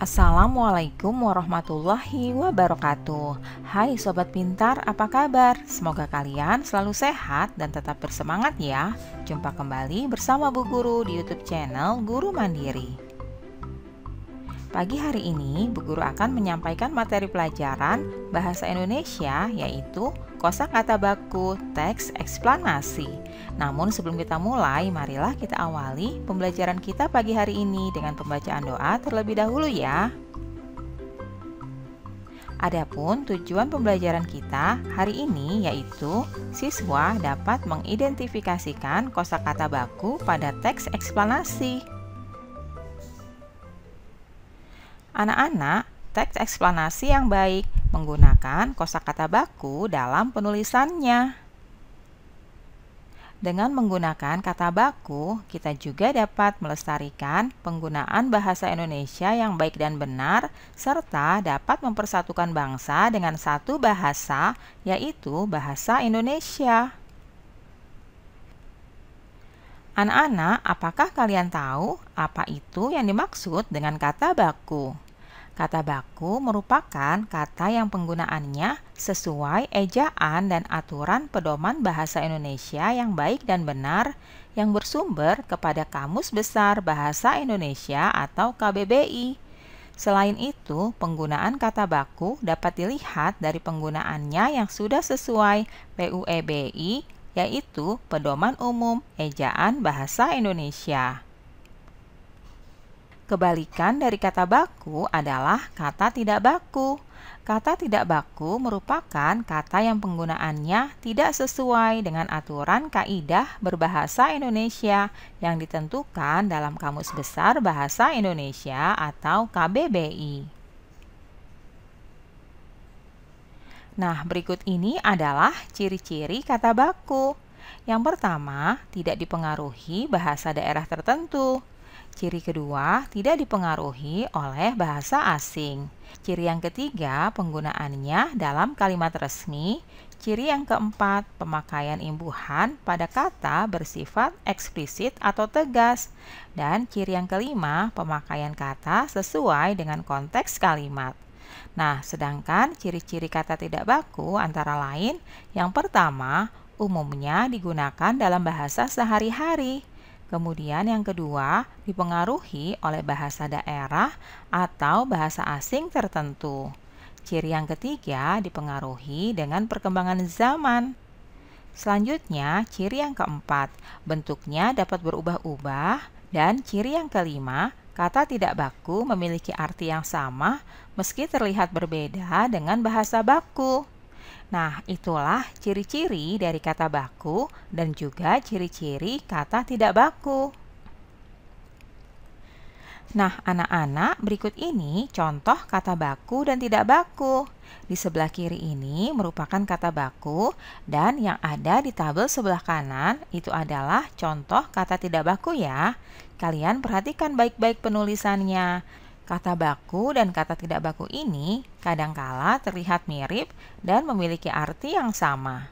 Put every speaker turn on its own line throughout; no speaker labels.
Assalamualaikum warahmatullahi wabarakatuh. Hai sobat pintar, apa kabar? Semoga kalian selalu sehat dan tetap bersemangat ya. Jumpa kembali bersama Bu Guru di YouTube channel Guru Mandiri. Pagi hari ini, Bu Guru akan menyampaikan materi pelajaran Bahasa Indonesia yaitu kata baku, teks, eksplanasi. Namun sebelum kita mulai, marilah kita awali pembelajaran kita pagi hari ini dengan pembacaan doa terlebih dahulu ya. Adapun tujuan pembelajaran kita hari ini yaitu siswa dapat mengidentifikasikan kosakata baku pada teks eksplanasi. Anak-anak, teks eksplanasi yang baik menggunakan kosakata baku dalam penulisannya. Dengan menggunakan kata baku, kita juga dapat melestarikan penggunaan bahasa Indonesia yang baik dan benar, serta dapat mempersatukan bangsa dengan satu bahasa, yaitu bahasa Indonesia. Anak-anak, apakah kalian tahu apa itu yang dimaksud dengan kata baku? Kata baku merupakan kata yang penggunaannya sesuai ejaan dan aturan pedoman bahasa Indonesia yang baik dan benar yang bersumber kepada Kamus Besar Bahasa Indonesia atau KBBI. Selain itu, penggunaan kata baku dapat dilihat dari penggunaannya yang sudah sesuai PUEBI yaitu Pedoman Umum Ejaan Bahasa Indonesia. Kebalikan dari kata baku adalah kata tidak baku. Kata tidak baku merupakan kata yang penggunaannya tidak sesuai dengan aturan kaidah berbahasa Indonesia yang ditentukan dalam Kamus Besar Bahasa Indonesia atau KBBI. Nah, berikut ini adalah ciri-ciri kata baku. Yang pertama, tidak dipengaruhi bahasa daerah tertentu. Ciri kedua, tidak dipengaruhi oleh bahasa asing. Ciri yang ketiga, penggunaannya dalam kalimat resmi. Ciri yang keempat, pemakaian imbuhan pada kata bersifat eksplisit atau tegas. Dan ciri yang kelima, pemakaian kata sesuai dengan konteks kalimat. Nah, sedangkan ciri-ciri kata tidak baku antara lain, yang pertama, umumnya digunakan dalam bahasa sehari-hari. Kemudian yang kedua, dipengaruhi oleh bahasa daerah atau bahasa asing tertentu. Ciri yang ketiga dipengaruhi dengan perkembangan zaman. Selanjutnya, ciri yang keempat, bentuknya dapat berubah-ubah dan ciri yang kelima, kata tidak baku memiliki arti yang sama meski terlihat berbeda dengan bahasa baku. Nah, itulah ciri-ciri dari kata baku dan juga ciri-ciri kata tidak baku. Nah, anak-anak, berikut ini contoh kata baku dan tidak baku. Di sebelah kiri ini merupakan kata baku dan yang ada di tabel sebelah kanan itu adalah contoh kata tidak baku ya. Kalian perhatikan baik-baik penulisannya. Kata baku dan kata tidak baku ini kadang-kala terlihat mirip dan memiliki arti yang sama.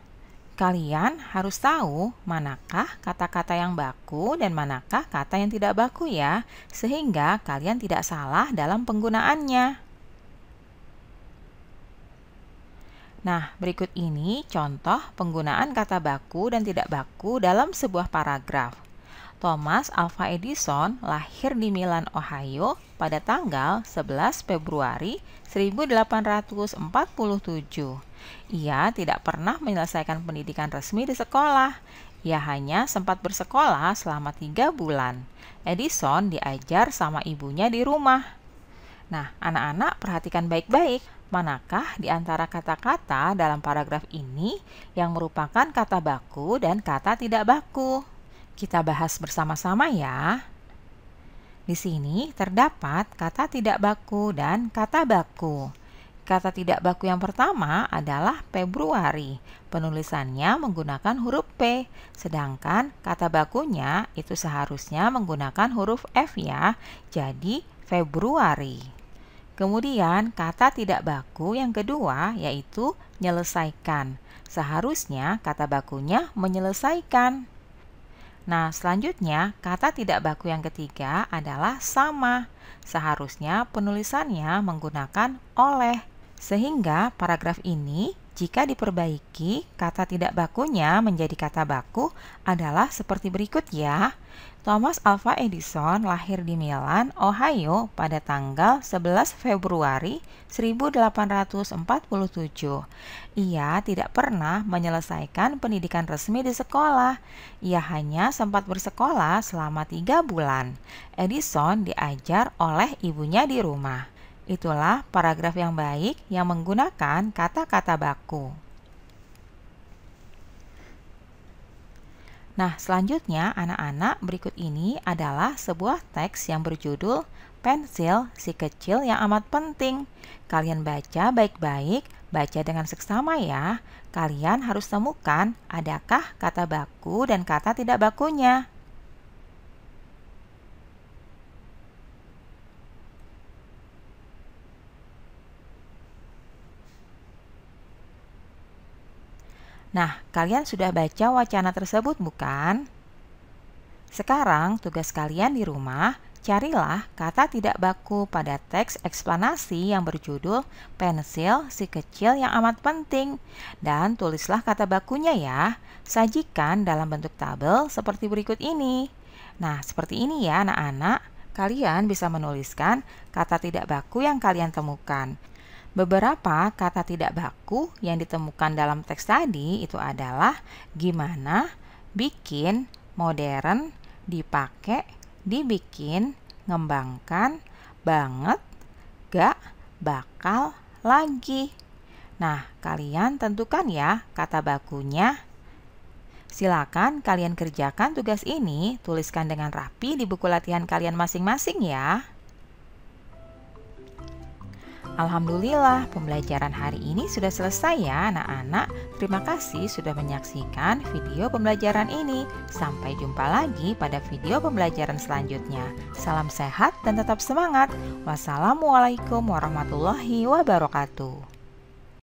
Kalian harus tahu manakah kata-kata yang baku dan manakah kata yang tidak baku ya, sehingga kalian tidak salah dalam penggunaannya. Nah, berikut ini contoh penggunaan kata baku dan tidak baku dalam sebuah paragraf. Thomas Alva Edison lahir di Milan, Ohio pada tanggal 11 Februari 1847. Ia tidak pernah menyelesaikan pendidikan resmi di sekolah. Ia hanya sempat bersekolah selama tiga bulan. Edison diajar sama ibunya di rumah. Nah, anak-anak perhatikan baik-baik. Manakah di antara kata-kata dalam paragraf ini yang merupakan kata baku dan kata tidak baku? Kita bahas bersama-sama ya. Di sini terdapat kata tidak baku dan kata baku. Kata tidak baku yang pertama adalah Februari. Penulisannya menggunakan huruf P, sedangkan kata bakunya itu seharusnya menggunakan huruf F ya. Jadi Februari. Kemudian kata tidak baku yang kedua yaitu menyelesaikan. Seharusnya kata bakunya menyelesaikan. Nah, selanjutnya kata tidak baku yang ketiga adalah sama. Seharusnya penulisannya menggunakan oleh sehingga paragraf ini jika diperbaiki, kata tidak bakunya menjadi kata baku adalah seperti berikut ya. Thomas Alva Edison lahir di Milan, Ohio pada tanggal 11 Februari 1847. Ia tidak pernah menyelesaikan pendidikan resmi di sekolah. Ia hanya sempat bersekolah selama tiga bulan. Edison diajar oleh ibunya di rumah. Itulah paragraf yang baik yang menggunakan kata-kata baku. Nah, selanjutnya anak-anak berikut ini adalah sebuah teks yang berjudul Pensil si kecil yang amat penting. Kalian baca baik-baik, baca dengan seksama ya. Kalian harus temukan adakah kata baku dan kata tidak bakunya. Nah, kalian sudah baca wacana tersebut bukan? Sekarang tugas kalian di rumah, carilah kata tidak baku pada teks eksplanasi yang berjudul Pensil si kecil yang amat penting dan tulislah kata bakunya ya. Sajikan dalam bentuk tabel seperti berikut ini. Nah, seperti ini ya anak-anak. Kalian bisa menuliskan kata tidak baku yang kalian temukan. Beberapa kata tidak baku yang ditemukan dalam teks tadi itu adalah gimana, bikin, modern, dipakai, dibikin, ngembangkan, banget, gak, bakal, lagi. Nah, kalian tentukan ya kata bakunya Silakan kalian kerjakan tugas ini, tuliskan dengan rapi di buku latihan kalian masing-masing ya. Alhamdulillah, pembelajaran hari ini sudah selesai ya anak-anak. Terima kasih sudah menyaksikan video pembelajaran ini. Sampai jumpa lagi pada video pembelajaran selanjutnya. Salam sehat dan tetap semangat. Wassalamualaikum warahmatullahi wabarakatuh.